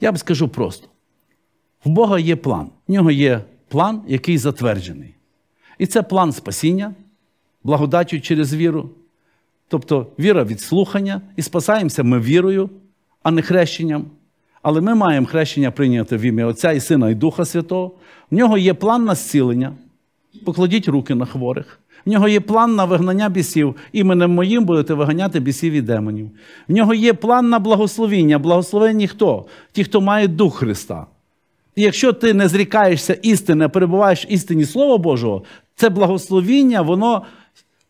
Я вам скажу просто: в Бога є план. В нього є план, який затверджений. І це план спасіння, благодаттю через віру. Тобто віра від слухання, і спасаємося ми вірою, а не хрещенням. Але ми маємо хрещення прийняти в ім'я Отця і Сина, і Духа Святого. В нього є план на зцілення. Покладіть руки на хворих. В нього є план на вигнання бісів. Іменем моїм будете виганяти бісів і демонів. В нього є план на благословіння. Благословенні хто? Ті, хто має Дух Христа. І якщо ти не зрікаєшся істини, перебуваєш в істині Слова Божого, це благословіння, воно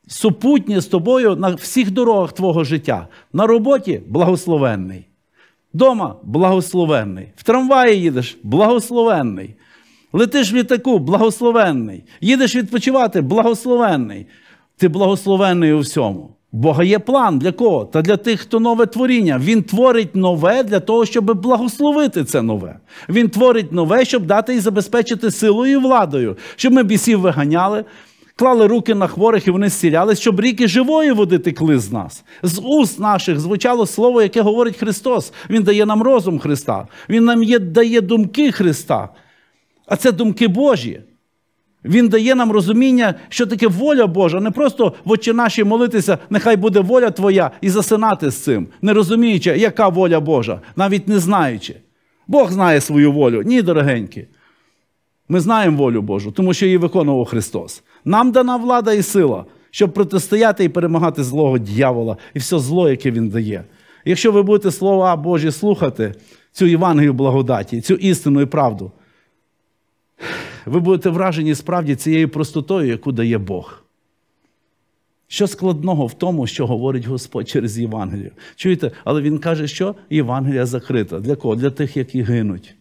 супутнє з тобою на всіх дорогах твого життя. На роботі благословенний. Дома благословенний. В трамваї їдеш благословенний. Летиш в літаку, благословенний. Їдеш відпочивати, благословенний. Ти благословенний у всьому. Бога є план для кого? Та для тих, хто нове творіння. Він творить нове для того, щоб благословити це нове. Він творить нове, щоб дати і забезпечити силою і владою, щоб ми бісів виганяли, клали руки на хворих і вони зцілялись, щоб ріки живої води текли з нас. З уст наших звучало слово, яке говорить Христос. Він дає нам розум Христа. Він нам є, дає думки Христа а це думки Божі. Він дає нам розуміння, що таке воля Божа, не просто в очі наші молитися, нехай буде воля Твоя і засинати з цим, не розуміючи, яка воля Божа, навіть не знаючи. Бог знає свою волю. Ні, дорогенькі. Ми знаємо волю Божу, тому що її виконував Христос. Нам дана влада і сила, щоб протистояти і перемагати злого дьявола і все зло, яке він дає. Якщо ви будете слова Божі слухати, цю Євангелію благодаті, цю істину і правду, ви будете вражені справді цією простотою, яку дає Бог. Що складного в тому, що говорить Господь через Євангелію? Чуєте, але Він каже, що Євангелія закрита. Для кого? Для тих, які гинуть.